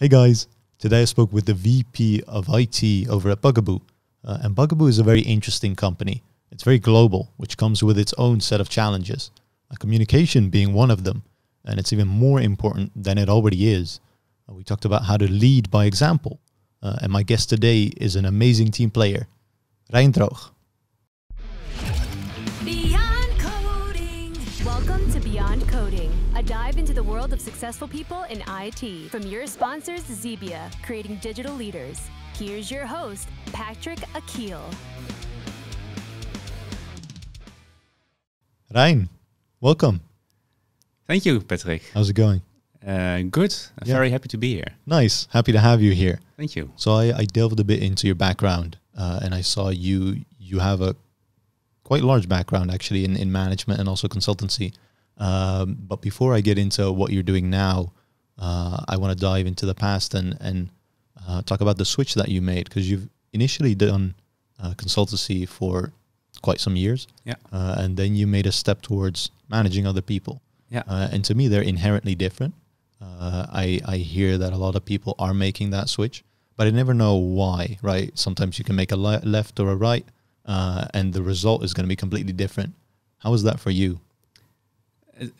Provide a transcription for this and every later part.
Hey guys, today I spoke with the VP of IT over at Bugaboo. Uh, and Bugaboo is a very interesting company. It's very global, which comes with its own set of challenges, uh, communication being one of them. And it's even more important than it already is. Uh, we talked about how to lead by example. Uh, and my guest today is an amazing team player, Reintrauch. A dive into the world of successful people in IT from your sponsors, Zebia, creating digital leaders. Here's your host, Patrick Akil. Ryan, welcome. Thank you, Patrick. How's it going? Uh, good. yeah. very happy to be here. Nice. Happy to have you here. Thank you. So I, I delved a bit into your background, uh, and I saw you you have a quite large background actually in, in management and also consultancy. Um, but before I get into what you're doing now, uh, I want to dive into the past and and uh, talk about the switch that you made because you've initially done uh, consultancy for quite some years, yeah, uh, and then you made a step towards managing other people, yeah. Uh, and to me, they're inherently different. Uh, I I hear that a lot of people are making that switch, but I never know why. Right? Sometimes you can make a left or a right, and the result is going to be completely different. How was that for you?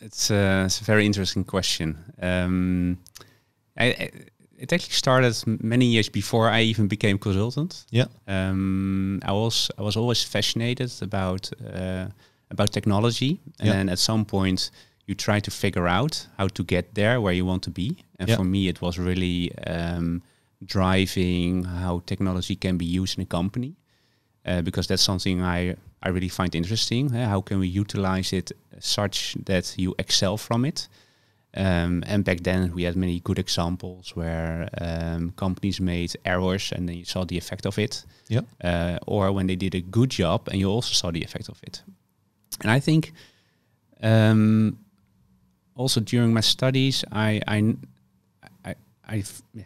it's, uh, it's a very interesting question. Um, I, I, it actually started many years before I even became consultant. Yeah. Um, I was I was always fascinated about uh, about technology, and yeah. at some point you try to figure out how to get there where you want to be. And yeah. for me, it was really um, driving how technology can be used in a company, uh, because that's something I I really find interesting. Uh, how can we utilize it such that you excel from it? Um, and back then, we had many good examples where um, companies made errors and then you saw the effect of it. Yeah. Uh, or when they did a good job and you also saw the effect of it. And I think um, also during my studies, I, I, I, I yeah,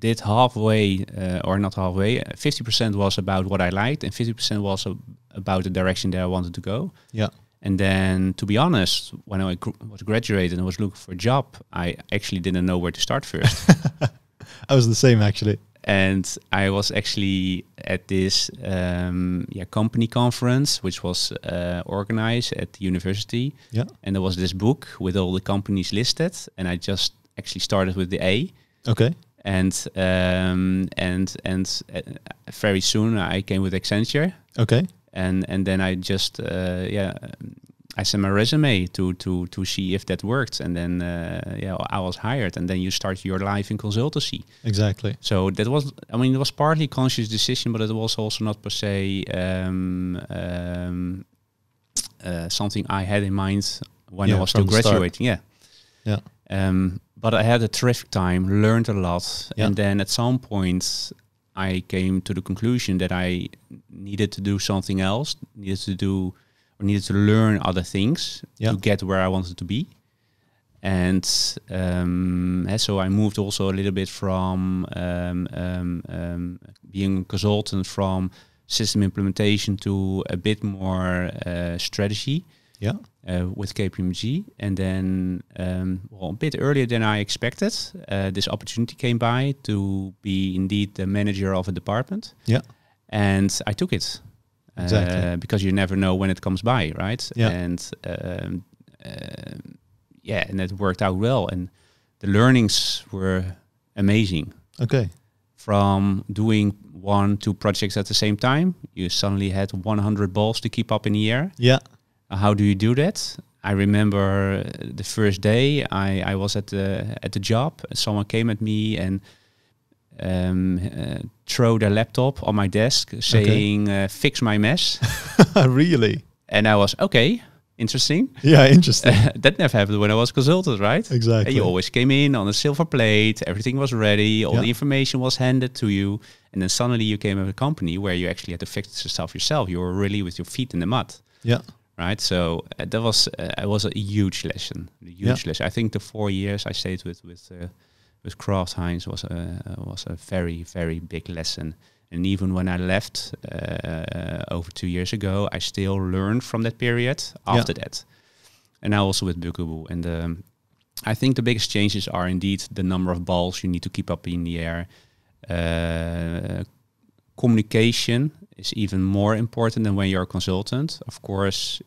did halfway uh, or not halfway. Fifty percent was about what I liked, and fifty percent was ab about the direction that I wanted to go. Yeah. And then, to be honest, when I gr was graduated and was looking for a job, I actually didn't know where to start first. I was the same actually. And I was actually at this um, yeah company conference, which was uh, organized at the university. Yeah. And there was this book with all the companies listed, and I just actually started with the A. Okay and um, and and uh, very soon I came with Accenture. Okay. And and then I just uh, yeah. I sent my resume to to to see if that worked, and then uh, yeah, I was hired, and then you start your life in consultancy. Exactly. So that was, I mean, it was partly conscious decision, but it was also not per se um, um, uh, something I had in mind when yeah, I was still graduating. Yeah. Yeah. Um, but I had a terrific time, learned a lot, yeah. and then at some point I came to the conclusion that I needed to do something else, needed to do or needed to learn other things yeah. to get where I wanted to be. And um, so I moved also a little bit from um, um, um, being a consultant from system implementation to a bit more uh, strategy. Yeah uh, with KPMG. And then, um, well, a bit earlier than I expected, uh, this opportunity came by to be indeed the manager of a department. Yeah. And I took it. Uh, exactly. because you never know when it comes by, right? Yeah. And um, uh, yeah, and it worked out well. And the learnings were amazing. Okay. From doing one, two projects at the same time, you suddenly had 100 balls to keep up in the air. Yeah how do you do that? I remember the first day I, I was at the at the job. Someone came at me and um, uh, their laptop on my desk, saying, okay. uh, "Fix my mess." really? And I was okay. Interesting. Yeah, interesting. that never happened when I was consulted, right? Exactly. And you always came in on a silver plate. Everything was ready. All yeah. the information was handed to you, and then suddenly you came at a company where you actually had to fix yourself yourself. You were really with your feet in the mud. Yeah right? So uh, that was uh, was a huge lesson, a huge yeah. lesson. I think the four years I stayed with with uh, with Kraft Heinz was a uh, was a very very big lesson. And even when I left uh, over two years ago, I still learned from that period after yeah. that. And now also with Bukaboo. And um, I think the biggest changes are indeed the number of balls you need to keep up in the air. Uh, communication is even more important than when you're a consultant. Of course,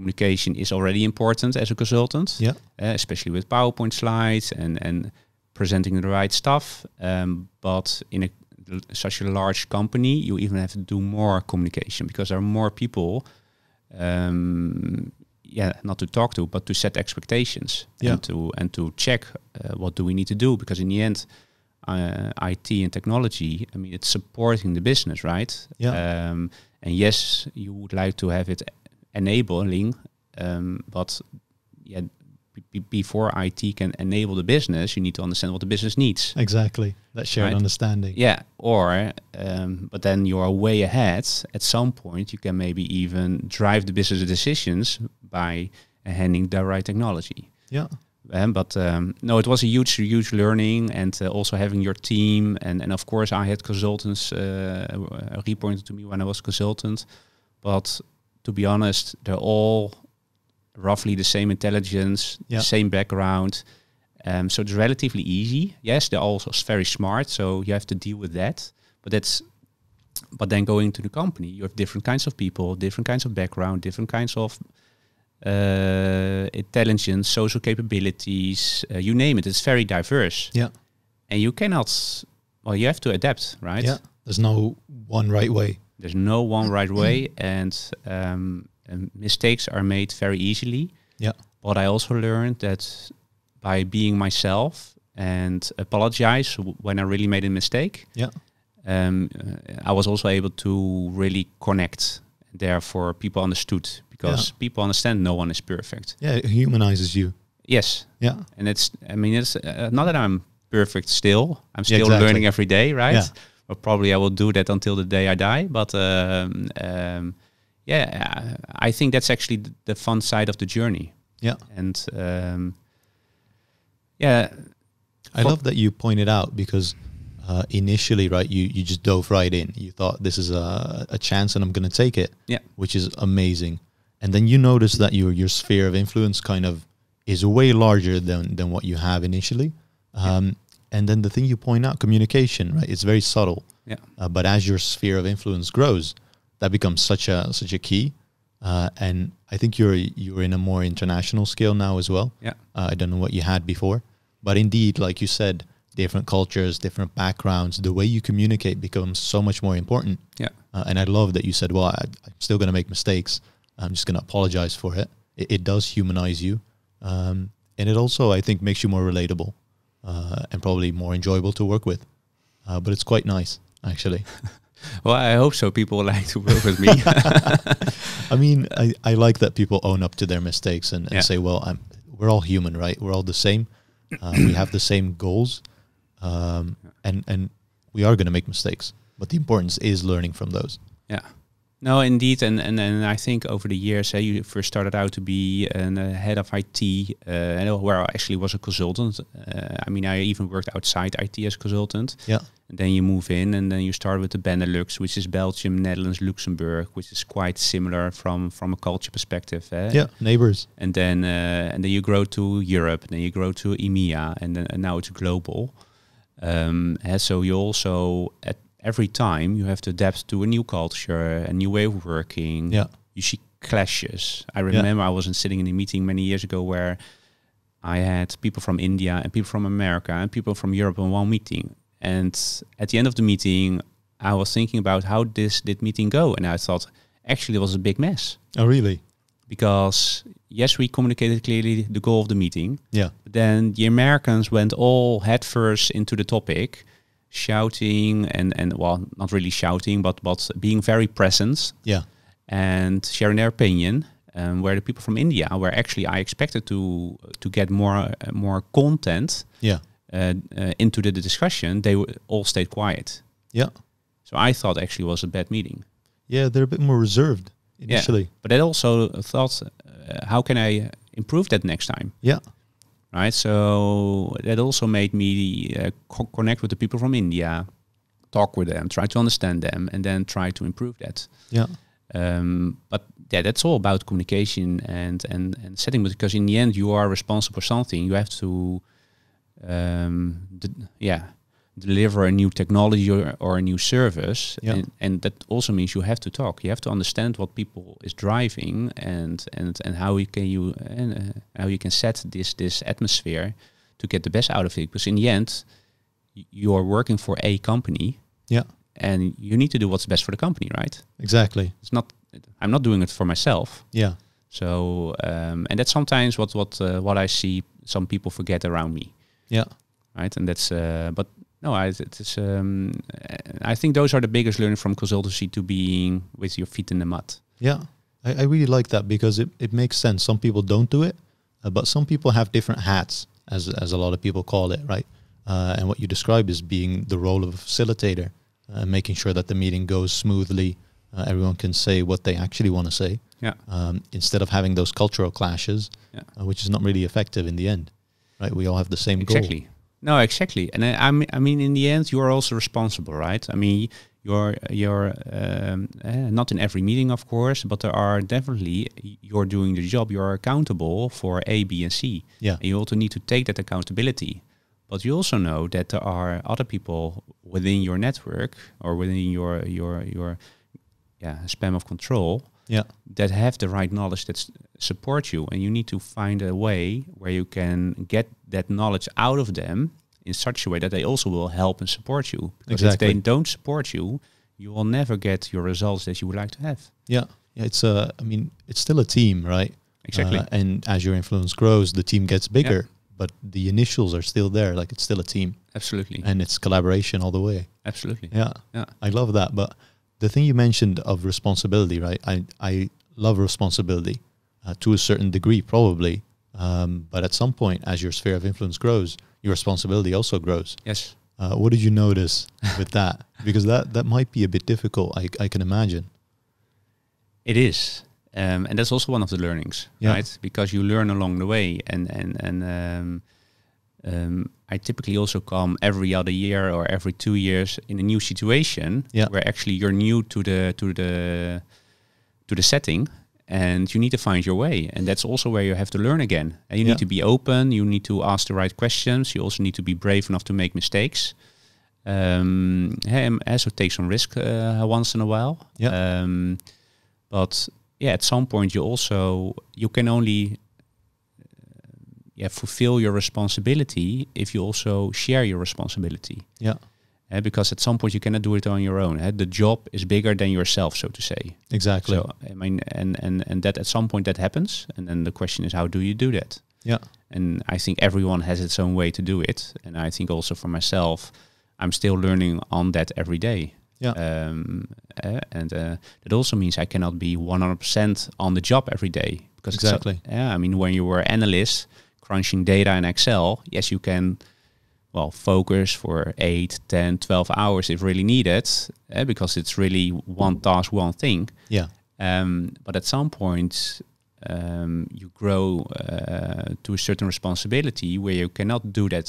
communication is already important as a consultant, yeah. Uh, especially with PowerPoint slides and, and presenting the right stuff. Um, but in a, such a large company, you even have to do more communication because there are more people, um, yeah, not to talk to, but to set expectations yeah. and to and to check uh, what do we need to do because in the end. Uh, IT and technology, I mean, it's supporting the business, right? Yeah. Um, and yes, you would like to have it enabling, um, but yeah, b- before IT can enable the business, you need to understand what the business needs. Exactly, that shared right? understanding. Yeah, or um, but then you are way ahead. At some point, you can maybe even drive the business decisions by handing the right technology. Yeah. Um, but um, no, it was a huge, huge learning, and uh, also having your team, and and of course I had consultants uh, uh reporting to me when I was consultant, but to be honest, they're all roughly the same intelligence, yeah. same background. Um, so it's relatively easy. Yes, they're also very smart, so you have to deal with that. But that's but then going to the company, you have different kinds of people, different kinds of background, different kinds of uh, intelligence, social capabilities, uh, you name it. It's very diverse. Yeah, and you cannot. Well, you have to adapt, right? Yeah, there's no one right way. There's no one mm. right way, and, um, and um, mistakes are made very easily. Yeah. But I also learned that by being myself and apologize when I really made a mistake. Yeah. Um, uh, I was also able to really connect. Therefore, people understood because yeah. people understand no one is perfect. Yeah, it humanizes you. Yes. Yeah. And it's, I mean, it's uh, not that I'm perfect still. I'm still yeah, exactly. learning every day, right? Yeah. But probably I will do that until the day I die. But um, um, yeah, I think that's actually the fun side of the journey. Yeah. And um, yeah. I love that you pointed out because uh, initially, right, you, you just dove right in. You thought this is a, a chance and I'm going to take it. Yeah. Which is amazing. And then you notice that your, your sphere of influence kind of is way larger than, than what you have initially. Um, yeah. And then the thing you point out, communication, right? It's very subtle. Yeah. Uh, but as your sphere of influence grows, that becomes such a such a key. Uh, and I think you're you're in a more international scale now as well. Yeah. Uh, I don't know what you had before, but indeed, like you said, different cultures, different backgrounds, the way you communicate becomes so much more important. Yeah. Uh, and I love that you said, "Well, I, am still going to make mistakes. I'm just going to apologize for it. it. it." does humanize you, um, and it also, I think, makes you more relatable uh, and probably more enjoyable to work with. Uh, but it's quite nice, actually. well, I hope so. People like to work with me. I mean, I, I like that people own up to their mistakes and, and yeah. say, well, I'm, we're all human, right? We're all the same. Uh, we have the same goals, um, and and we are going to make mistakes. But the importance is learning from those. Yeah. No, indeed, and and, and I think over the years, uh, you first started out to be a uh, head of IT, uh, where I actually was a consultant. Uh, I mean, I even worked outside IT as consultant. Yeah. And then you move in, and then you start with the Benelux, which is Belgium, Netherlands, Luxembourg, which is quite similar from from a culture perspective. Eh? Yeah, neighbors. And then uh, and then you grow to Europe, and then you grow to EMEA, and then and now it's global. Um, so you also at every time you have to adapt to a new culture, a new way of working. Yeah. You see clashes. I remember yeah. I was sitting in a meeting many years ago where I had people from India and people from America and people from Europe in one meeting. And at the end of the meeting, I was thinking about how this did meeting go, and I thought actually it was a big mess. Oh, really? Because yes, we communicated clearly the goal of the meeting. Yeah. But then the Americans went all headfirst into the topic shouting and and well, not really shouting, but but being very present. Yeah. And sharing their opinion. Um, where the people from India, where actually I expected to to get more uh, more content. Yeah. Uh, uh, into the, the discussion, they all stayed quiet. Yeah. So I thought actually was a bad meeting. Yeah, they're a bit more reserved initially. Yeah, but I also thought, uh, how can I improve that next time? Yeah right? So that also made me uh, co connect with the people from India, talk with them, try to understand them, and then try to improve that. Yeah. Um, but yeah, that's all about communication and and and setting because in the end you are responsible for something. You have to, um, yeah, deliver a new technology or, or a new service yeah. and, and, that also means you have to talk you have to understand what people is driving and and and how you can you and uh, how you can set this this atmosphere to get the best out of it because in the end you are working for a company yeah and you need to do what's best for the company right exactly it's not i'm not doing it for myself yeah so um, and that's sometimes what what uh, what i see some people forget around me yeah right and that's uh, but no, I, it's, um, I think those are the biggest learning from consultancy to being with your feet in the mud. Yeah, I, I really like that because it, it makes sense. Some people don't do it, uh, but some people have different hats, as, as a lot of people call it, right? Uh, and what you describe is being the role of a facilitator uh, making sure that the meeting goes smoothly. Uh, everyone can say what they actually want to say yeah. Um, instead of having those cultural clashes, yeah. Uh, which is not really effective in the end, right? We all have the same exactly. goal. Exactly. No, exactly. And I, mean, I mean, in the end, you are also responsible, right? I mean, you're you're um, eh, not in every meeting, of course, but there are definitely you're doing the job. You are accountable for A, B, and C. Yeah. And you also need to take that accountability. But you also know that there are other people within your network or within your your your yeah spam of control yeah. that have the right knowledge that support you. And you need to find a way where you can get that knowledge out of them in such a way that they also will help and support you. Because exactly. if they don't support you, you will never get your results that you would like to have. Yeah. yeah it's a. Uh, I mean, it's still a team, right? Exactly. Uh, and as your influence grows, the team gets bigger. Yeah but the initials are still there. Like it's still a team. Absolutely. And it's collaboration all the way. Absolutely. Yeah. Yeah. I love that. But the thing you mentioned of responsibility, right? I, I love responsibility uh, to a certain degree, probably. Um, but at some point, as your sphere of influence grows, your responsibility also grows. Yes. Uh, what did you notice with that? Because that, that might be a bit difficult, I, I can imagine. It is. Um, and that's also one of the learnings, yeah. right? Because you learn along the way. And, and, and um, um, I typically also come every other year or every two years in a new situation yeah. where actually you're new to the to the to the setting and you need to find your way and that's also where you have to learn again and you yeah. need to be open you need to ask the right questions you also need to be brave enough to make mistakes um, and also um, eh, take some risk uh, once in a while yeah. Um, but yeah at some point you also you can only yeah, fulfill your responsibility if you also share your responsibility. Yeah. Eh, because at some point you cannot do it on your own. Eh. the job is bigger than yourself, so to say. Exactly. So I mean, and and and that at some point that happens, and then the question is, how do you do that? Yeah. And I think everyone has its own way to do it, and I think also for myself, I'm still learning on that every day. Yeah. Um, eh, and uh, that also means I cannot be 100% on the job every day because exactly. A, yeah, I mean, when you were analyst, crunching data in Excel, yes, you can, well, focus for 8, 10, 12 hours if really needed, eh, because it's really one task, one thing. Yeah. Um, but at some point, um, you grow uh, to a certain responsibility where you cannot do that.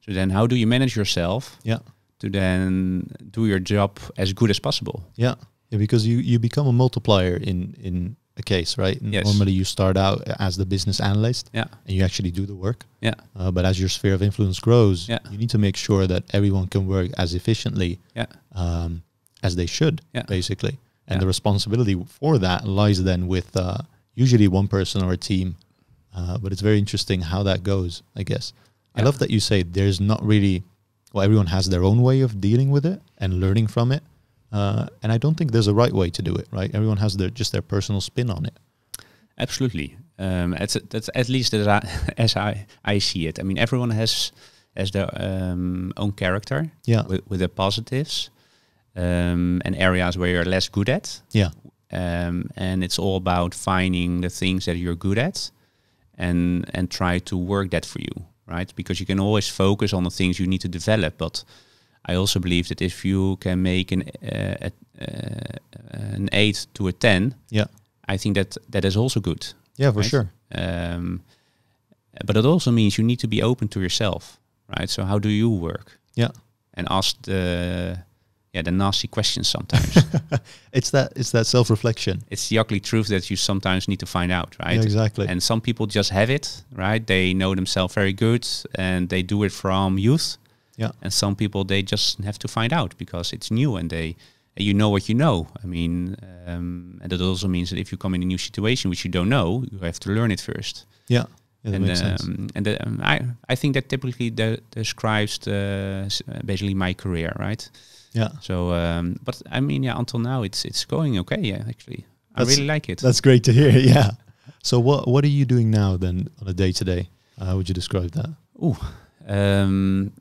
So then, how do you manage yourself? Yeah. To then do your job as good as possible. Yeah. Yeah, because you, you become a multiplier in in the case, right? Yes. Normally, you start out as the business analyst, yeah, and you actually do the work, yeah. Uh, but as your sphere of influence grows, yeah. you need to make sure that everyone can work as efficiently, yeah, um, as they should, yeah. basically. And yeah. the responsibility for that lies then with uh, usually one person or a team. Uh, but it's very interesting how that goes, I guess. Yeah. I love that you say there's not really, well, everyone has their own way of dealing with it and learning from it. Uh, and I don't think there's a right way to do it, right? Everyone has their just their personal spin on it. Absolutely. Um, at, that's at least as I, as I, I see it. I mean, everyone has has their um, own character. Yeah. With, with their positives um, and areas where you're less good at. Yeah. Um, and it's all about finding the things that you're good at, and and try to work that for you, right? Because you can always focus on the things you need to develop, but I also believe that if you can make an uh, a, uh, an eight to a ten, yeah, I think that that is also good. Yeah, for right? sure. Um, but it also means you need to be open to yourself, right? So how do you work? Yeah, and ask the yeah the nasty questions sometimes. it's that it's that self reflection. It's the ugly truth that you sometimes need to find out, right? Yeah, exactly. And some people just have it, right? They know themselves very good, and they do it from youth yeah. And some people they just have to find out because it's new and they you know what you know. I mean, um, and that also means that if you come in a new situation which you don't know, you have to learn it first. Yeah. yeah and um, and the, um, I I think that typically de- describes the, basically my career, right? Yeah. So, um, but I mean, yeah, until now it's it's going okay. Yeah, actually, that's, I really like it. That's great to hear. Yeah. So what what are you doing now then on a day to day? How would you describe that? Oh, um,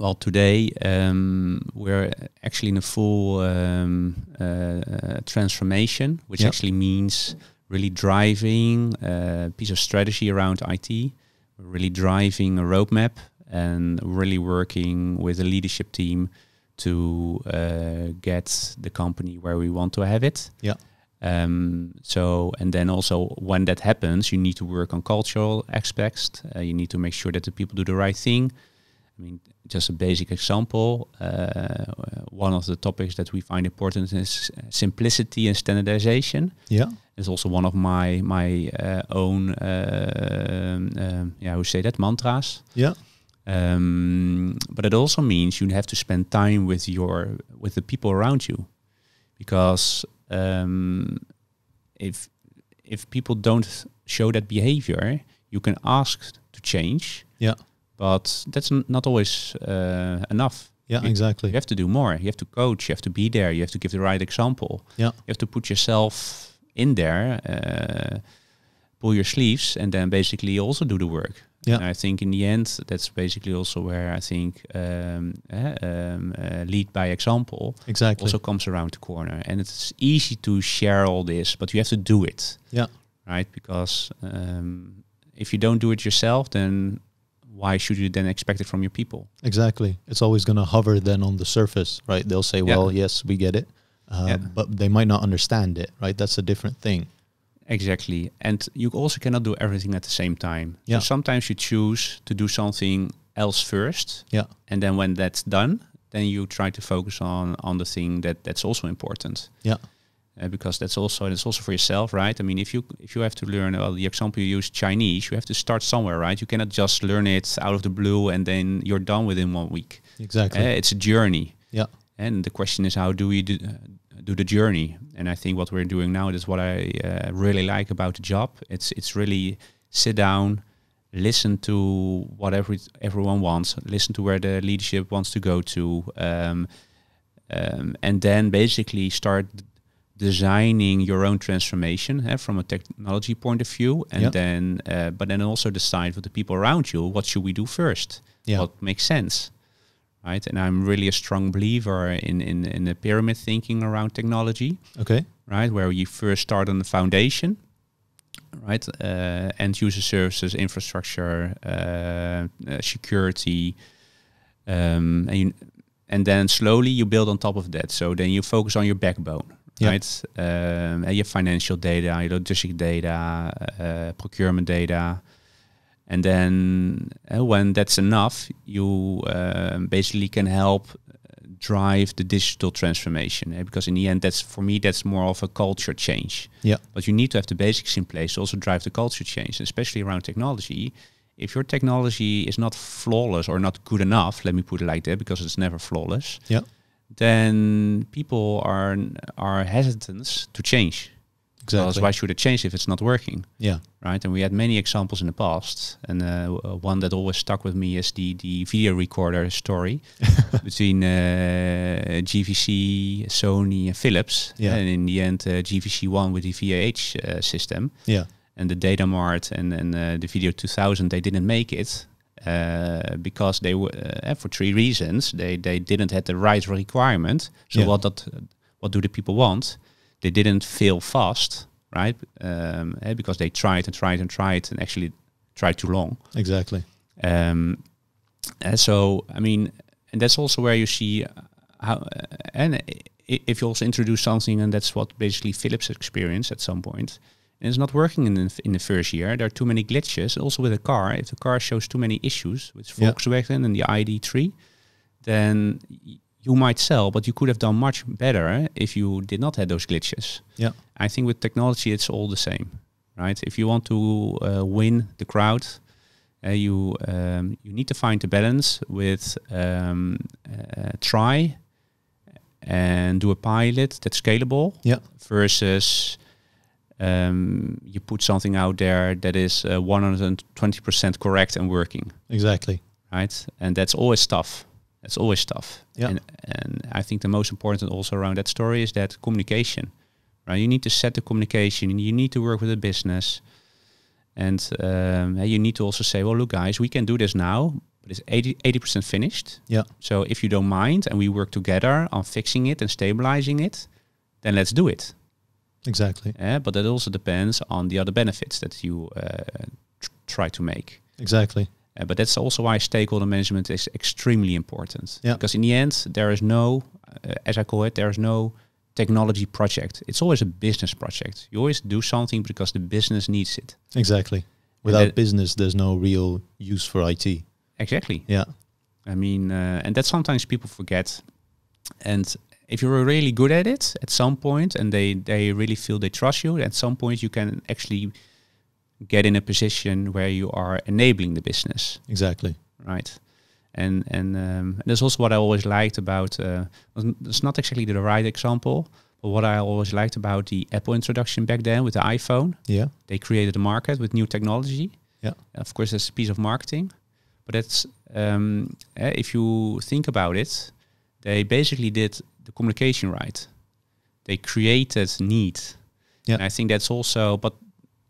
well, today um, we're actually in a full um, uh, uh transformation, which yep. actually means really driving a uh, piece of strategy around IT, really driving a roadmap, and really working with a leadership team to uh, get the company where we want to have it. Yeah. Um, so, and then also when that happens, you need to work on cultural aspects. Uh, you need to make sure that the people do the right thing. I mean, just a basic example. Uh, one of the topics that we find important is uh, simplicity and standardization. Yeah, it's also one of my my uh, own uh, um, um yeah, who say that mantras. Yeah. Um, but it also means you have to spend time with your with the people around you, because um, if if people don't show that behavior, you can ask to change. Yeah but that's not always uh, enough. Yeah, you, exactly. You have to do more. You have to coach. You have to be there. You have to give the right example. Yeah. You have to put yourself in there, uh, pull your sleeves, and then basically also do the work. Yeah. And I think in the end, that's basically also where I think um, uh, um, uh, lead by example exactly. also comes around the corner. And it's easy to share all this, but you have to do it. Yeah. Right? Because um, if you don't do it yourself, then why should you then expect it from your people? Exactly. It's always going to hover then on the surface, right? They'll say, well, yeah. yes, we get it. Uh, yeah. But they might not understand it, right? That's a different thing. Exactly. And you also cannot do everything at the same time. Yeah. So sometimes you choose to do something else first. Yeah. And then when that's done, then you try to focus on on the thing that that's also important. Yeah uh, because that's also and it's also for yourself, right? I mean, if you if you have to learn, well, the example you use Chinese, you have to start somewhere, right? You cannot just learn it out of the blue and then you're done within one week. Exactly, uh, it's a journey. Yeah, and the question is, how do we do, uh, do the journey? And I think what we're doing now is what I uh, really like about the job. It's it's really sit down, listen to whatever everyone wants, listen to where the leadership wants to go to. Um, um, and then basically start designing your own transformation eh, from a technology point of view and yep. then uh, but then also decide with the people around you what should we do first yeah. what makes sense right and i'm really a strong believer in in, in the pyramid thinking around technology okay right where you first start on the foundation right uh, end user services infrastructure uh, uh security um, and, you, and then slowly you build on top of that so then you focus on your backbone yep. right? Um, you have financial data, logistic data, uh, procurement data. And then uh, when that's enough, you ehm, basically can help drive the digital transformation eh? because in the end that's for me that's more of a culture change yeah but you need to have the basics in place to also drive the culture change especially around technology if your technology is not flawless or not good enough let me put it like that because it's never flawless yeah then people are are hesitant to change. Exactly. Because why should it change if it's not working? Yeah. Right. And we had many examples in the past, and uh, one that always stuck with me is the the video recorder story between uh, GVC, Sony, and Philips. Yeah. And in the end, uh, GVC won with the VAH uh, system. Yeah. And the Data Mart and and uh, the Video 2000, they didn't make it uh, because they were uh, eh, for three reasons they they didn't have the right requirement. So yeah. what that what do the people want? They didn't fail fast, right? Um, eh, because they tried and tried and tried and actually tried too long. Exactly. Um, and eh, so I mean, and that's also where you see uh, how uh, and if you also introduce something, and that's what basically Philips experienced at some point and it's not working in the, in the first year. There are too many glitches. Also with a car, if the car shows too many issues with Volkswagen yeah. and the ID3, then you might sell, but you could have done much better if you did not have those glitches. Yeah, I think with technology it's all the same, right? If you want to uh, win the crowd, uh, you um, you need to find the balance with um, uh, try and do a pilot that's scalable. Yeah, versus um, you put something out there that is 120% uh, correct and working. Exactly. Right. And that's always tough. That's always tough. Yeah. And, and I think the most important also around that story is that communication. Right. You need to set the communication. You need to work with the business. And um, you need to also say, well, look, guys, we can do this now, but it's 80, percent finished. Yeah. So if you don't mind and we work together on fixing it and stabilizing it, then let's do it. Exactly. Yeah, but that also depends on the other benefits that you uh, tr- try to make. Exactly. Uh, but that's also why stakeholder management is extremely important. Yeah. Because in the end, there is no, uh, as I call it, there is no technology project. It's always a business project. You always do something because the business needs it. Exactly. Without that, business, there's no real use for IT. Exactly. Yeah. I mean, uh, and that sometimes people forget. And if you're really good at it at some point and they, they really feel they trust you, at some point you can actually get in a position where you are enabling the business. Exactly. Right. And and, um, and that's also what I always liked about. Uh, it's not exactly the right example, but what I always liked about the Apple introduction back then with the iPhone. Yeah. They created a market with new technology. Yeah. Of course, that's a piece of marketing, but that's um, eh, if you think about it, they basically did the communication right. They created need. Yeah. And I think that's also, but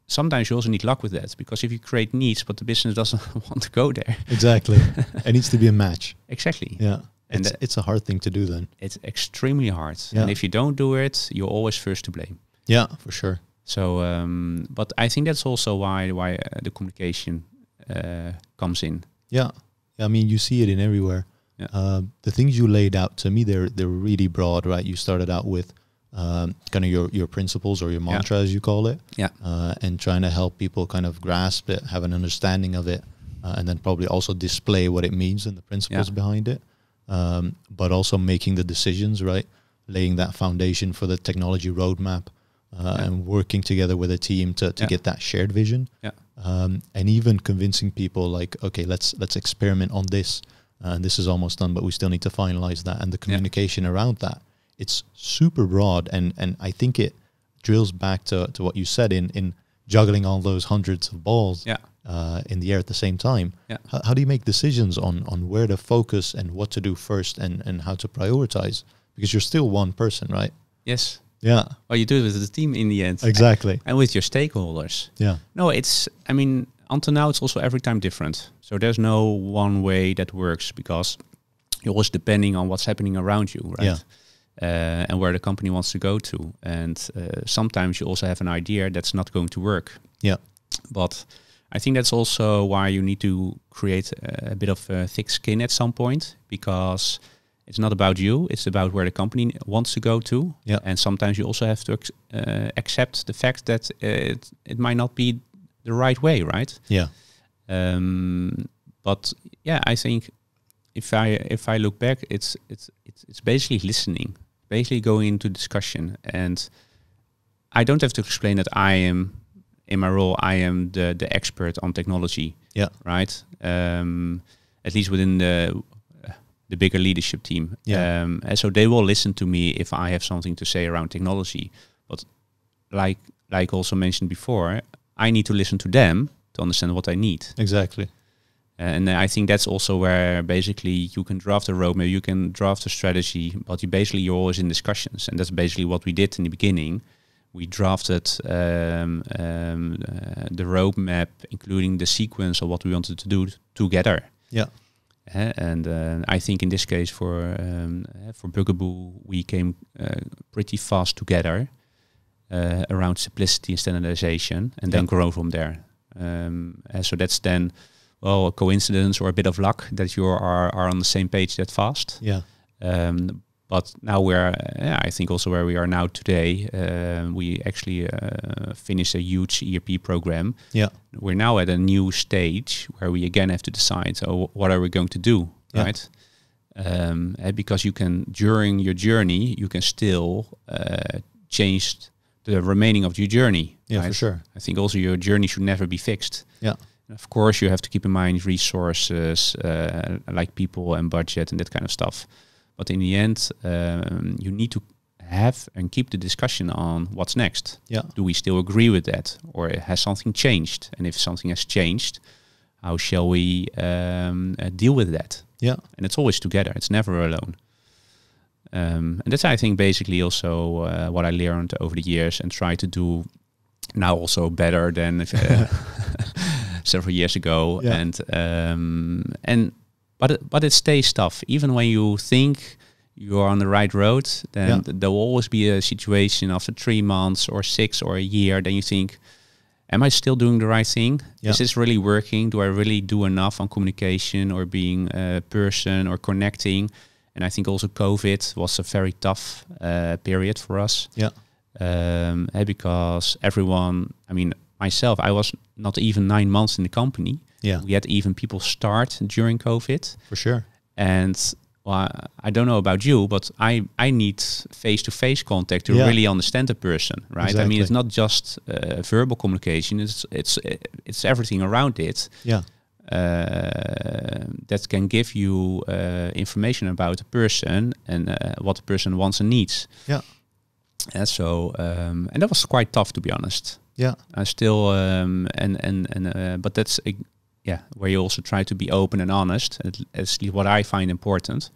sometimes you also need luck with that because if you create needs, but the business doesn't want to go there. Exactly. it needs to be a match. Exactly. Yeah. And it's, it's, a hard thing to do then. It's extremely hard. Yeah. And if you don't do it, you're always first to blame. Yeah, for sure. So, um, but I think that's also why why uh, the communication uh, comes in. Yeah, I mean you see it in everywhere. Yeah. Uh, the things you laid out to me, they're they're really broad, right? You started out with um, kind of your your principles or your mantra, yeah. as you call it, yeah, uh, and trying to help people kind of grasp it, have an understanding of it, uh, and then probably also display what it means and the principles yeah. behind it, um, but also making the decisions, right? Laying that foundation for the technology roadmap. Uh, yeah. and working together with a team to, to yeah. get that shared vision yeah. um, and even convincing people like okay let's let's experiment on this and this is almost done, but we still need to finalize that and the communication yeah. around that. It's super broad, and and I think it drills back to, to what you said in in juggling all those hundreds of balls yeah. uh, in the air at the same time. Yeah. How, how do you make decisions on on where to focus and what to do first and and how to prioritize? Because you're still one person, right? Yes. Yeah. Well, you do it with the team in the end. Exactly. And, and with your stakeholders. Yeah. No, it's. I mean, until now, it's also every time different. So there's no one way that works because you're always depending on what's happening around you, right? Yeah. Uh, and where the company wants to go to. And uh, sometimes you also have an idea that's not going to work. Yeah. But I think that's also why you need to create a, a bit of a thick skin at some point because it's not about you it's about where the company wants to go to yeah. and sometimes you also have to uh, accept the fact that it, it might not be the right way, right? Yeah. Um, but yeah, I think if I if I look back, it's it's it's, it's basically listening, basically going into discussion, and I don't have to explain that I am in my role, I am the the expert on technology. Yeah. Right. Um, at least within the the bigger leadership team. Yeah. Um, and so they will listen to me if I have something to say around technology. But like like also mentioned before, I need to listen to them to understand what I need. Exactly. Uh, and I think that's also where basically you can draft a roadmap, you can draft a strategy, but you basically you're always in discussions, and that's basically what we did in the beginning. We drafted um, um, uh, the roadmap, including the sequence of what we wanted to do together. Yeah. Uh, and uh, I think in this case for um, uh, for Bugaboo, we came uh, pretty fast together uh, around simplicity and standardization, and yeah. then grow from there. Um, uh, so that's then well a coincidence or a bit of luck that you are are on the same page that fast. Yeah. Um, but now we're, yeah, I think also where we are now today, uh, we actually uh, finished a huge ERP program. Yeah, we're now at a new stage where we again have to decide. So oh, what are we going to do, yeah. right? Um, uh, because you can during your journey, you can still uh, change the remaining of your journey. Yeah, right? for sure. I think also your journey should never be fixed. Yeah. Of course, you have to keep in mind resources uh, like people and budget and that kind of stuff. But in the end, um, you need to have and keep the discussion on what's next. Yeah. Do we still agree with that, or has something changed? And if something has changed, how shall we um, uh, deal with that? Yeah. And it's always together. It's never alone. Um, and that's, I think, basically also uh, what I learned over the years and try to do now also better than uh, several years ago. Yeah. And um, and but but it stays tough. Even when you think you are on the right road, then yeah. th there will always be a situation after three months or six or a year. Then you think, am I still doing the right thing? Yeah. Is this really working? Do I really do enough on communication or being a person or connecting? And I think also COVID was a very tough uh, period for us. Yeah. Um, eh, because everyone, I mean, myself, I was not even nine months in the company. Yeah. We had even people start during COVID. For sure. And well, I don't know about you, but I, I need face to face contact to yeah. really understand the person, right? Exactly. I mean, it's not just uh, verbal communication; it's it's it's everything around it. Yeah. Uh, that can give you uh, information about a person and uh, what the person wants and needs. Yeah. And so, um, and that was quite tough to be honest. Yeah. I still, um, and, and, and, but that's, a, yeah, where you also try to be open and honest. That's what I find important.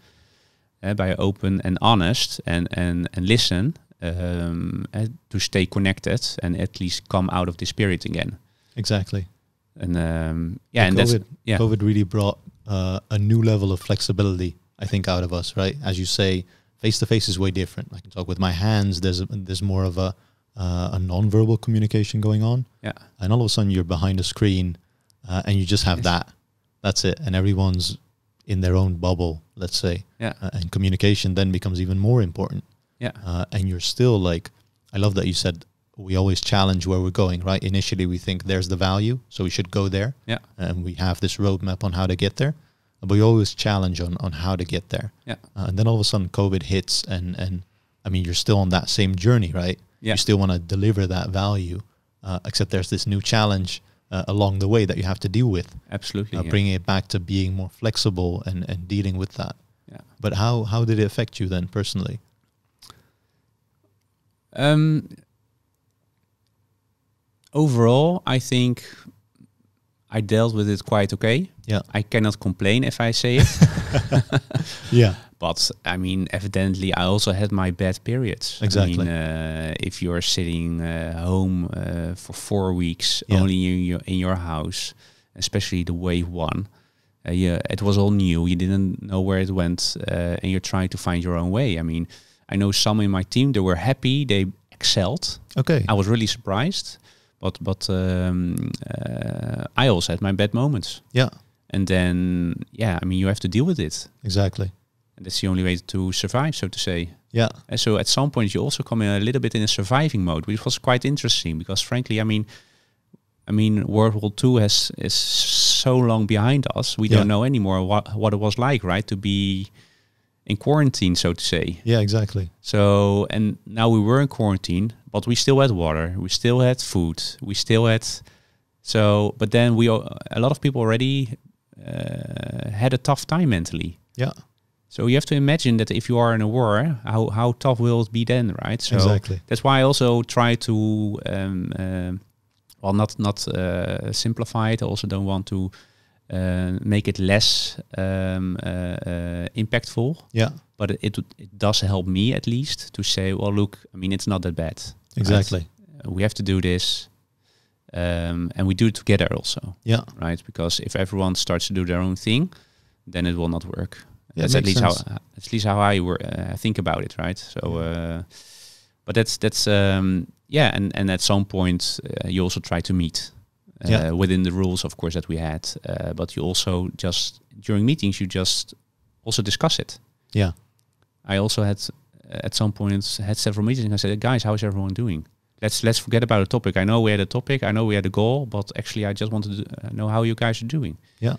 by open and honest and, and, and listen, um, to stay connected and at least come out of the spirit again. Exactly. And um, yeah, and, and COVID, yeah. COVID really brought uh, a new level of flexibility, I think, out of us, right? As you say, face to face is way different. I can talk with my hands. There's a, there's more of a uh, a nonverbal communication going on. Yeah. And all of a sudden, you're behind a screen, uh, and you just have yes. that. That's it. And everyone's in their own bubble, let's say. Yeah. Uh, and communication then becomes even more important. Yeah. Uh, and you're still like, I love that you said we always challenge where we're going, right? Initially, we think there's the value, so we should go there. Yeah. And we have this roadmap on how to get there, but we always challenge on, on how to get there. Yeah. Uh, and then all of a sudden, COVID hits, and and I mean, you're still on that same journey, right? Yeah. You still want to deliver that value, uh, except there's this new challenge uh, along the way that you have to deal with. Absolutely. Uh, yeah. Bringing it back to being more flexible and and dealing with that. Yeah. But how how did it affect you then personally? Um overall, I think I dealt with it quite okay. Yeah. I cannot complain if I say it. yeah. But I mean, evidently, I also had my bad periods. Exactly. I mean, uh, if you're sitting uh, home uh, for four weeks yeah. only in your in your house, especially the wave one, uh, yeah, it was all new. You didn't know where it went, uh, and you're trying to find your own way. I mean, I know some in my team they were happy. They excelled. Okay. I was really surprised. But wat um, uh, I also had my bad moments. Yeah. And then, yeah, I mean, you have to deal with it. Exactly. And that's the only way to survive, so to say. Yeah. And so at some point you also come in a little bit in a surviving mode, which was quite interesting because frankly, I mean, I mean, World War II has is so long behind us. We yeah. don't know anymore what what it was like, right? To be in quarantine, so to say. Yeah, exactly. So, and now we were in quarantine, but we still had water, we still had food, we still had. So, but then we a lot of people already uh, had a tough time mentally. Yeah. So you have to imagine that if you are in a war, how, how tough will it be then, right? So exactly. That's why I also try to, um, uh, well, not not uh, simplify it. I also don't want to Eh, make it less um, impactful. Yeah. But it, it does help me at least to say, well, look, I mean, it's not that bad. Exactly. Right? we have to do this um, and we do it together also yeah right because if everyone starts to do their own thing then it will not work yeah, that's at least sense. how at least how i uh, think about it right so uh, but that's that's um, yeah and and at some point uh, you also try to meet yeah. Uh, within the rules, of course, that we had. Uh, but you also just during meetings, you just also discuss it. Yeah. I also had uh, at some point had several meetings. I said, guys, how's everyone doing? Let's let's forget about the topic. I know we had a topic. I know we had a goal, but actually, I just wanted to know how you guys are doing. Yeah.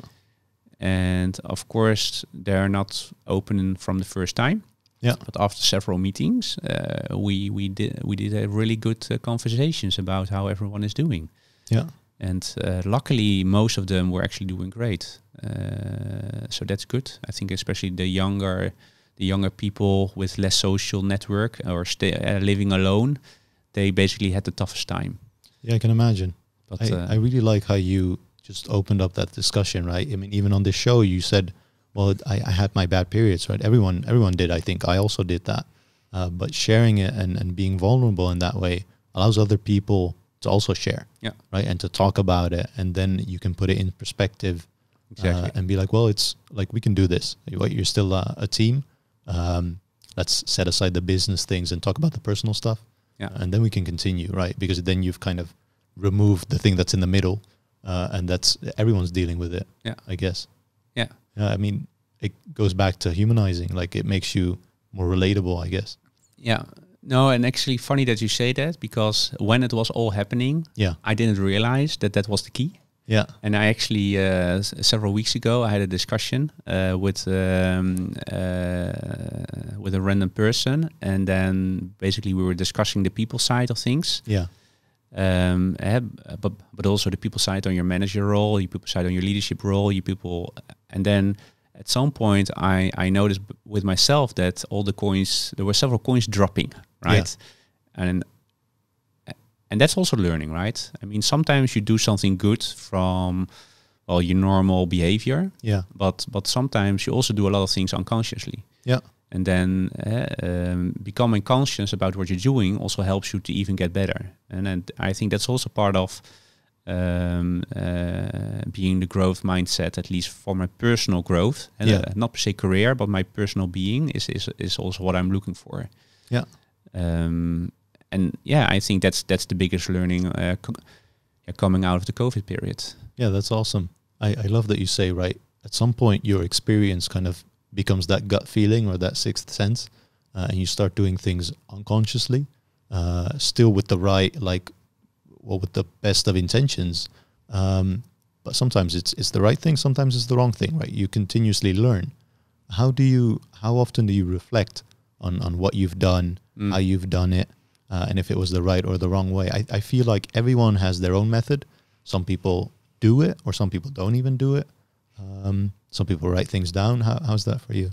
And of course, they're not open from the first time. Yeah. But after several meetings, uh, we we did we did a really good uh, conversations about how everyone is doing. Yeah. And uh, luckily, most of them were actually doing great. Uh, so that's good. I think especially the younger, the younger people with less social network or uh, living alone, they basically had the toughest time. Yeah, I can imagine. But I, uh, I really like how you just opened up that discussion, right? I mean, even on this show, you said, "Well, I, I had my bad periods, right? Everyone, everyone did. I think I also did that." Uh, but sharing it and, and being vulnerable in that way allows other people to also share. Yeah. Right. And to talk about it. And then you can put it in perspective. Uh, exactly. Uh, and be like, well, it's like we can do this. You're still a, a team. Um, let's set aside the business things and talk about the personal stuff. Yeah. And then we can continue, right? Because then you've kind of removed the thing that's in the middle, uh, and that's everyone's dealing with it. Yeah. I guess. Yeah. I mean, it goes back to humanizing. Like it makes you more relatable, I guess. Yeah, no, and actually, funny that you say that because when it was all happening, yeah, I didn't realize that that was the key. Yeah, and I actually uh, several weeks ago I had a discussion uh, with um, uh, with a random person, and then basically we were discussing the people side of things. Yeah, um, eh, but but also the people side on your manager role, the people side on your leadership role, you people, and then at some point I I noticed with myself that all the coins there were several coins dropping right? Yeah. And and that's also learning, right? I mean, sometimes you do something good from well your normal behavior, yeah. But but sometimes you also do a lot of things unconsciously, yeah. And then uh, um, becoming conscious about what you're doing also helps you to even get better. And and I think that's also part of um, uh, being the growth mindset, at least for my personal growth, and yeah. uh, not per se career, but my personal being is is is also what I'm looking for. Yeah. Um, and yeah, I think that's that's the biggest learning uh, co coming out of the COVID period. Yeah, that's awesome. I, I love that you say right at some point your experience kind of becomes that gut feeling or that sixth sense, uh, and you start doing things unconsciously, uh, still with the right like, well, with the best of intentions. Um, but sometimes it's it's the right thing, sometimes it's the wrong thing, right? You continuously learn. How do you? How often do you reflect on on what you've done? mm. how you've done it, uh, and if it was the right or the wrong way. I, I feel like everyone has their own method. Some people do it, or some people don't even do it. Um, some people write things down. How, how's that for you?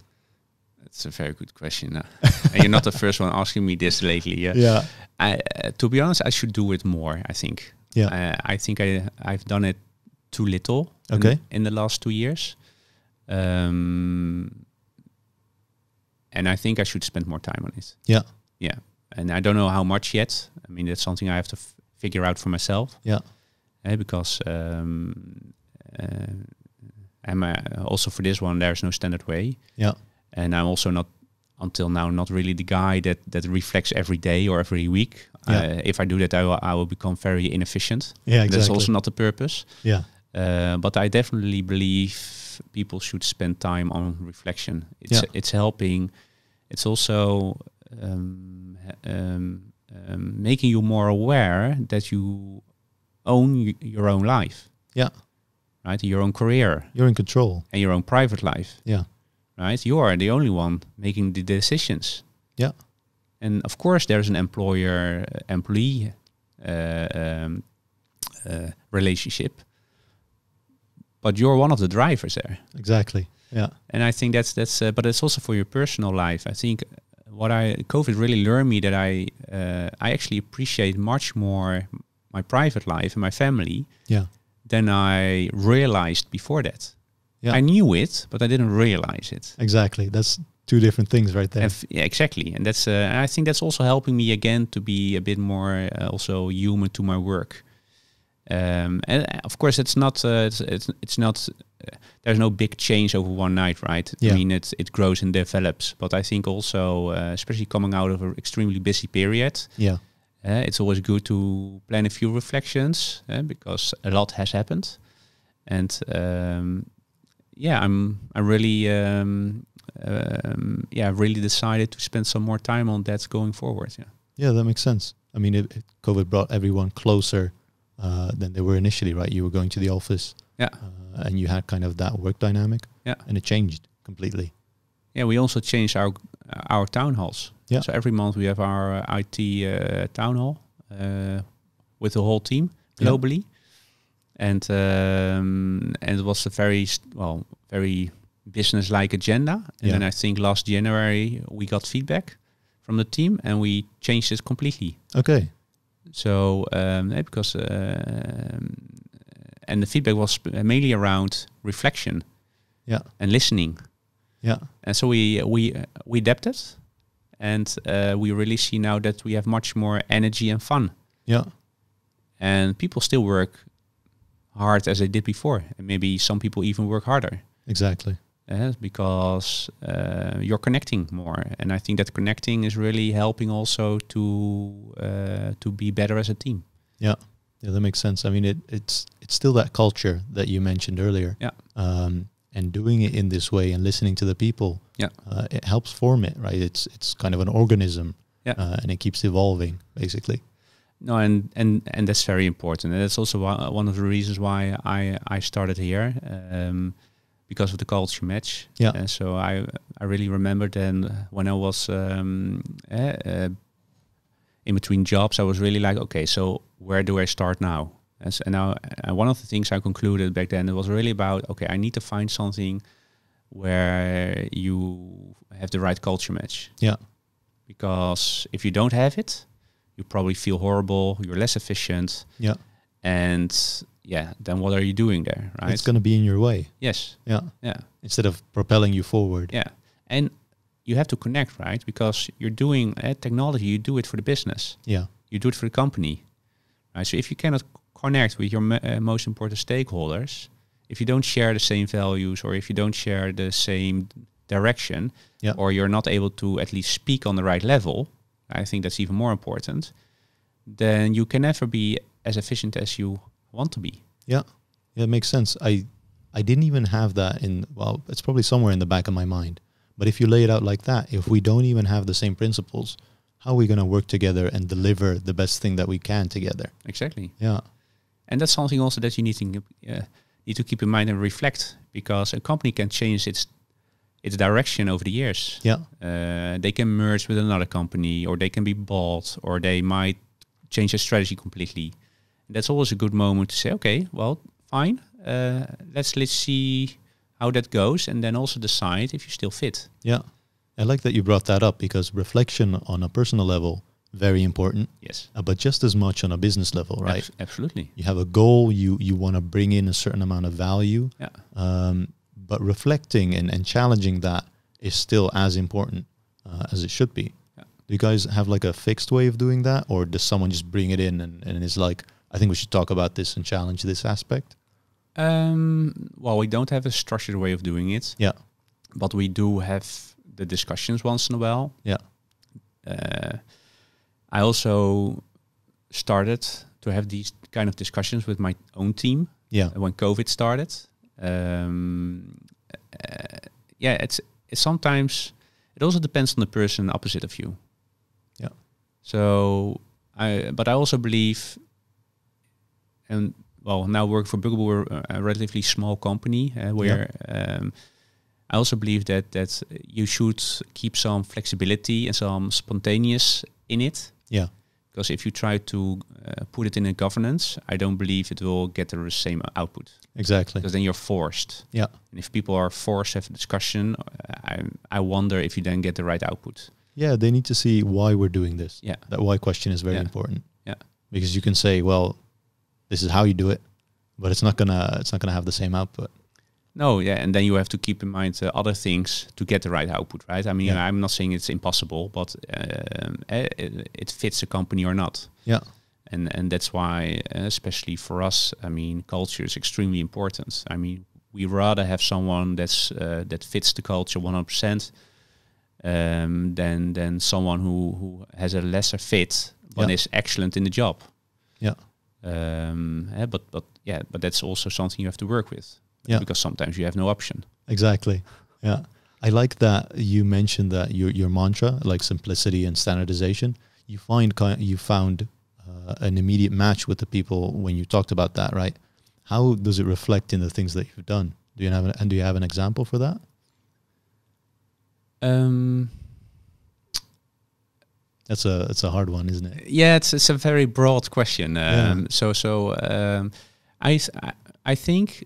It's a very good question. Uh, and you're not the first one asking me this lately. Yeah. yeah. I, uh, to be honest, I should do it more. I think. Yeah. Uh, I think I I've done it too little. Okay. In, in the last two years, um, and I think I should spend more time on it. Yeah. Yeah, and I don't know how much yet. I mean, that's something I have to figure out for myself. Yeah, uh, because um, eh, I'm eh, also for this one there's no standard way. Yeah, and I'm also not until now not really the guy that that reflects every day or every week. Yeah. if I do that, I will, I will become very inefficient. Yeah, exactly. That's also not the purpose. Yeah. Uh, but I definitely believe people should spend time on reflection. It's yeah. it's helping. It's also um, um, um, making you more aware that you own your own life. Yeah. Right? Your own career. You're in control. And your own private life. Yeah. Right? You are the only one making the decisions. Yeah. And of course, there's an employer uh, employee uh, um, uh, relationship, but you're one of the drivers there. Exactly. Yeah. And I think that's that's, uh, but it's also for your personal life. I think what I COVID really learned me that I uh, I actually appreciate much more my private life and my family yeah. than I realized before that. Yeah. I knew it, but I didn't realize it. Exactly. That's two different things right there. F- yeah, exactly. And that's uh, I think that's also helping me again to be a bit more uh, also human to my work. Um, and uh, of course, it's not. Uh, it's, it's, it's not. Uh, there's no big change over one night, right? Yeah. I mean, it it grows and develops. But I think also, uh, especially coming out of an extremely busy period, yeah, uh, it's always good to plan a few reflections uh, because a lot has happened, and um, yeah, I'm I'm really um, um yeah really decided to spend some more time on that going forward. Yeah, yeah, that makes sense. I mean, it, it COVID brought everyone closer uh, than they were initially, right? You were going to the office, yeah, uh, and you had kind of that work dynamic, yeah, and it changed completely. Yeah, we also changed our uh, our town halls. Yeah. So every month we have our uh, IT uh, town hall with the whole team globally, yeah. and um, and it was a very well very business like agenda. And yeah. then I think last January we got feedback from the team and we changed this completely. Okay. So um, because um, and the feedback was uh, mainly around reflection, yeah, and listening, yeah. And so we uh, we uh, we adapted, and we really see now that we have much more energy and fun, yeah. And people still work hard as they did before, and maybe some people even work harder. Exactly uh, because uh, you're connecting more, and I think that connecting is really helping also to uh, to be better as a team. Yeah, yeah, that makes sense. I mean, it, it's it's still that culture that you mentioned earlier. Yeah. Um, and doing it in this way and listening to the people, yeah, uh, it helps form it, right? It's it's kind of an organism, yeah, uh, and it keeps evolving basically. No, and and and that's very important, and that's also one of the reasons why I I started here. Um, because of the culture match. Yeah. And so I I really remember then when I was um, uh, in between jobs, I was really like, okay, so where do I start now? And, so, and now one of the things I concluded back then it was really about okay, I need to find something where you have the right culture match. Yeah. Because if you don't have it, you probably feel horrible. You're less efficient. Yeah. And yeah, then what are you doing there, right? It's going to be in your way. Yes. Yeah. Yeah. Instead of propelling you forward. Yeah. And you have to connect, right? Because you're doing uh, technology, you do it for the business. Yeah. You do it for the company. Right? So if you cannot connect with your uh, most important stakeholders, if you don't share the same values or if you don't share the same direction yeah. or you're not able to at least speak on the right level, I think that's even more important, then you can never be as efficient as you want to be. Yeah, yeah, it makes sense. I I didn't even have that in well, it's probably somewhere in the back of my mind. But if you lay it out like that, if we don't even have the same principles, how are we going to work together and deliver the best thing that we can together? Exactly. Yeah, and that's something also that you need to uh, need to keep in mind and reflect because a company can change its its direction over the years. Yeah, uh, they can merge with another company, or they can be bought, or they might change their strategy completely that's always a good moment to say, okay, well, fine. Uh, let's let's see how that goes, and then also decide if you still fit. Yeah, I like that you brought that up because reflection on a personal level very important. Yes, uh, but just as much on a business level, right? absolutely. You have a goal. You you want to bring in a certain amount of value. Yeah. Um, but reflecting and, and challenging that is still as important uh, as it should be. Yeah. Do you guys have like a fixed way of doing that, or does someone just bring it in and, and it's like, I think we should talk about this and challenge this aspect? Um, well, we don't have a structured way of doing it. Yeah. But we do have the discussions once in a while. Yeah. Uh, I also started to have these kind of discussions with my own team. Yeah. When COVID started. Um, uh, yeah, it's, it's sometimes it also depends on the person opposite of you. Yeah. So I, but I also believe and well, now working for Bugaboo, we're a relatively small company uh, where um, I also believe that that you should keep some flexibility and some spontaneous in it. Yeah. Because if you try to uh, put it in a governance, I don't believe it will get the same output. Exactly. Because then you're forced. Yeah. And if people are forced to have a discussion, I, I wonder if you then get the right output. Yeah, they need to see why we're doing this. Yeah. That why question is very yeah. important. Yeah. Because you can say, well, this is how you do it, but it's not gonna it's not gonna have the same output. No, yeah, and then you have to keep in mind uh, other things to get the right output, right? I mean, yeah. I'm not saying it's impossible, but uh, it fits a company or not. Yeah, and and that's why, eh, especially for us, I mean, culture is extremely important. I mean, we rather have someone that's uh, that fits the culture 100 percent um, than than someone who who has a lesser fit but yeah. is excellent in the job. Yeah. Um, yeah, but but yeah, but that's also something you have to work with. Yeah. Because sometimes you have no option. Exactly. Yeah. I like that you mentioned that your your mantra like simplicity and standardization. You find you found uh, an immediate match with the people when you talked about that, right? How does it reflect in the things that you've done? Do you have an, and do you have an example for that? Um, that's a that's a hard one, isn't it? Yeah, it's it's a very broad question. Um, yeah. So so um, I I think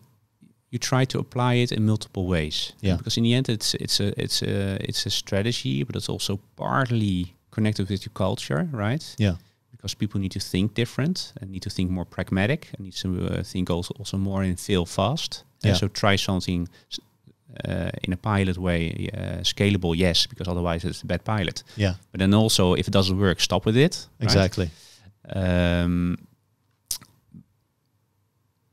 you try to apply it in multiple ways. Yeah. Because in the end, it's it's a it's a it's a strategy, but it's also partly connected with your culture, right? Yeah. Because people need to think different and need to think more pragmatic and need to uh, think also also more and fail fast. Yeah. And so try something uh, in a pilot way uh, scalable, yes, because otherwise it's a bad pilot. Yeah. But then also, if it doesn't work, stop with it. Exactly. Right? Um,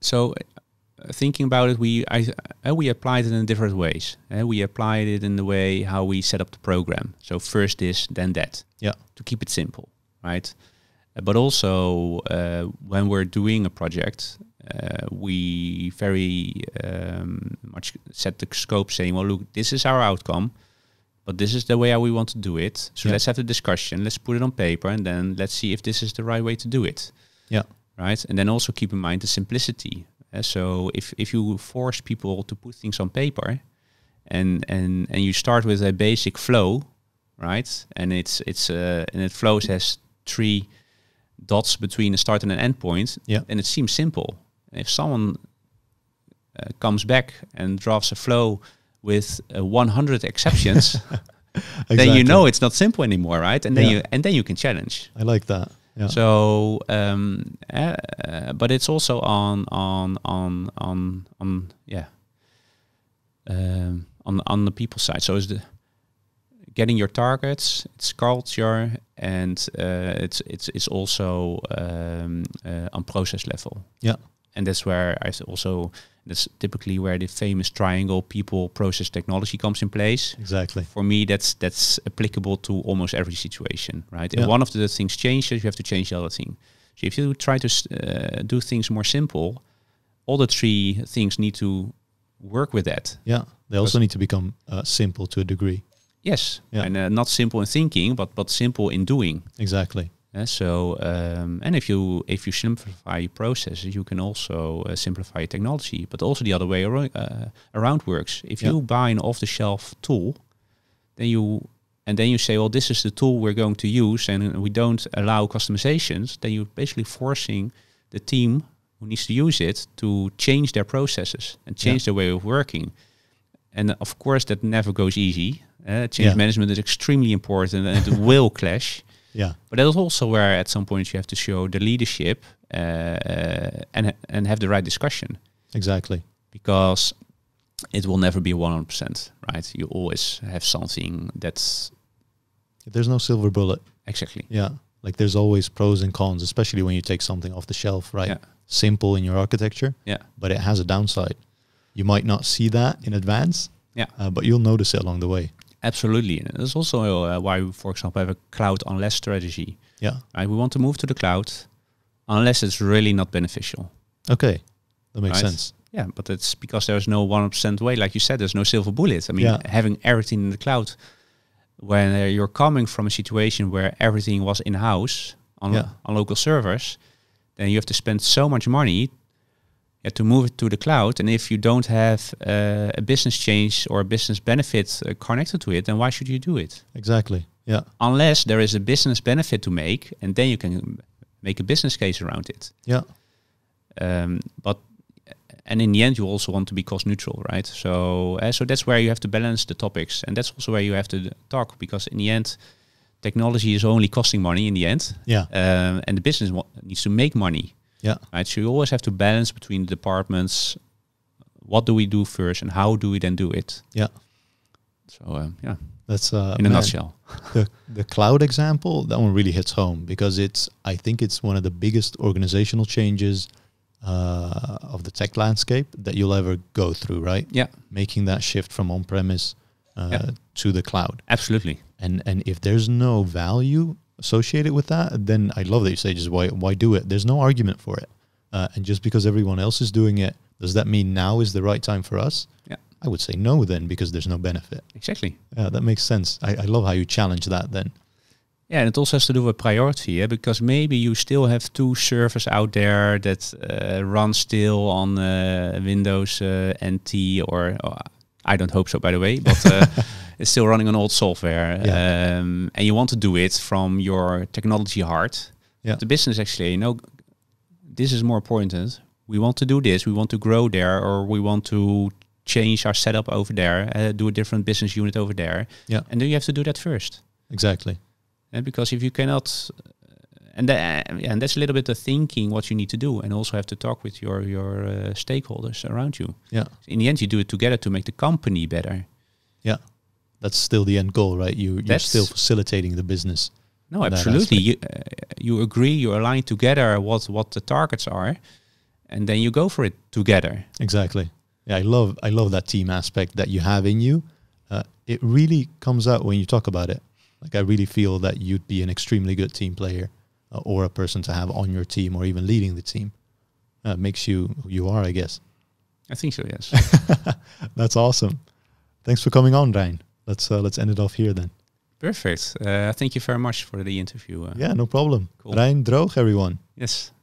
so uh, thinking about it, we I, uh, we applied it in different ways. Uh, we applied it in the way how we set up the program. So first this, then that. Yeah. To keep it simple, right? Uh, but also when we're doing a project, uh, we very um, much set the scope, saying, "Well, look, this is our outcome." but this is the way how we want to do it. So yeah. let's have the discussion, let's put it on paper, and then let's see if this is the right way to do it. Yeah. Right. And then also keep in mind the simplicity. Uh, so if if you force people to put things on paper, and and and you start with a basic flow, right? And it's it's uh, and it flows has three dots between a start and an end point. Yeah. And it seems simple if someone uh, comes back and drafts a flow with uh, 100 exceptions, exactly. then you know it's not simple anymore, right? And then yeah. you and then you can challenge. I like that. Yeah. So, um, uh, but it's also on on on on on yeah um, on on the people side. So is the getting your targets, it's culture, and uh, it's it's it's also um, uh, on process level. Yeah and that's where I also that's typically where the famous triangle people process technology comes in place. Exactly. For me, that's that's applicable to almost every situation, right? Yeah. If one of the things changes, you have to change the other thing. So if you try to uh, do things more simple, all the three things need to work with that. Yeah, they also need to become uh, simple to a degree. Yes, yeah. and uh, not simple in thinking, but but simple in doing. Exactly. Uh, so, um, ehm, and if you if you simplify processes, you can also uh, simplify technology. But also the other way ar- uh, eh, around works. If you buy an off-the-shelf tool, then you and then you say, well, this is the tool we're going to use, and we don't allow customizations. Then you're basically forcing the team who needs to use it to change their processes and change their way of working. And of course, that never goes easy. Eh, change yeah. management is extremely important, and it will clash. Yeah. But that's also where at some point you have to show the leadership uh, uh, and and have the right discussion. Exactly. Because it will never be 100%, right? You always have something that's there's no silver bullet. Exactly. Yeah. Like there's always pros and cons, especially when you take something off the shelf, right? Yeah. Simple in your architecture. Yeah. But it has a downside. You might not see that in advance. Yeah. Uh, but you'll notice it along the way. Absolutely. And that's also uh, why, we, for example, have a cloud unless strategy. Yeah. Right? We want to move to the cloud unless it's really not beneficial. Okay. That makes right? sense. Yeah, but it's because there's no 1% way. Like you said, there's no silver bullet. I mean, yeah. having everything in the cloud, when uh, you're coming from a situation where everything was in house on, yeah. lo on local servers, then you have to spend so much money yeah, to move it to the cloud. And if you don't have uh, a business change or a business benefit uh, connected to it, then why should you do it? Exactly. Yeah. Unless there is a business benefit to make, and then you can make a business case around it. Yeah. Um, but uh, and in the end, you also want to be cost neutral, right? So uh, so that's where you have to balance the topics, and that's also where you have to talk because in the end. Technology is only costing money in the end, yeah. Um, and the business needs to make money. Yeah. Right. So you always have to balance between departments. What do we do first, and how do we then do it? Yeah. So um, yeah. That's uh, in a man, nutshell. the the cloud example that one really hits home because it's I think it's one of the biggest organizational changes uh, of the tech landscape that you'll ever go through, right? Yeah. Making that shift from on premise uh, yeah. to the cloud. Absolutely. And and if there's no value associated with that, then I love that you say just why why do it? There's no argument for it, uh, and just because everyone else is doing it, does that mean now is the right time for us? Yeah, I would say no then because there's no benefit. Exactly. Yeah, that makes sense. I, I love how you challenge that then. Yeah, and it also has to do with priority, yeah, because maybe you still have two servers out there that uh, run still on uh, Windows uh, NT or, or I don't hope so, by the way, but. Uh, it's still running on old software, yeah. um, and you want to do it from your technology heart. Yeah. The business actually, you know, this is more important. We want to do this. We want to grow there, or we want to change our setup over there, uh, do a different business unit over there. Yeah. And then you have to do that first. Exactly. And because if you cannot, uh, and uh, and that's a little bit of thinking what you need to do, and also have to talk with your your uh, stakeholders around you. Yeah. In the end, you do it together to make the company better. Yeah that's still the end goal, right? You, you're that's still facilitating the business. No, absolutely. You, uh, you agree, you align together what, what the targets are, and then you go for it together. Exactly. Yeah, I love I love that team aspect that you have in you. Uh, it really comes out when you talk about it. Like I really feel that you'd be an extremely good team player uh, or a person to have on your team or even leading the team. Uh, makes you who you are, I guess. I think so. Yes. That's awesome. Thanks for coming on, Ryan let's uh, let's end it off here then. Perfect. Uh, thank you very much for the interview. Uh, yeah, no problem. Cool. Droog, everyone. Yes.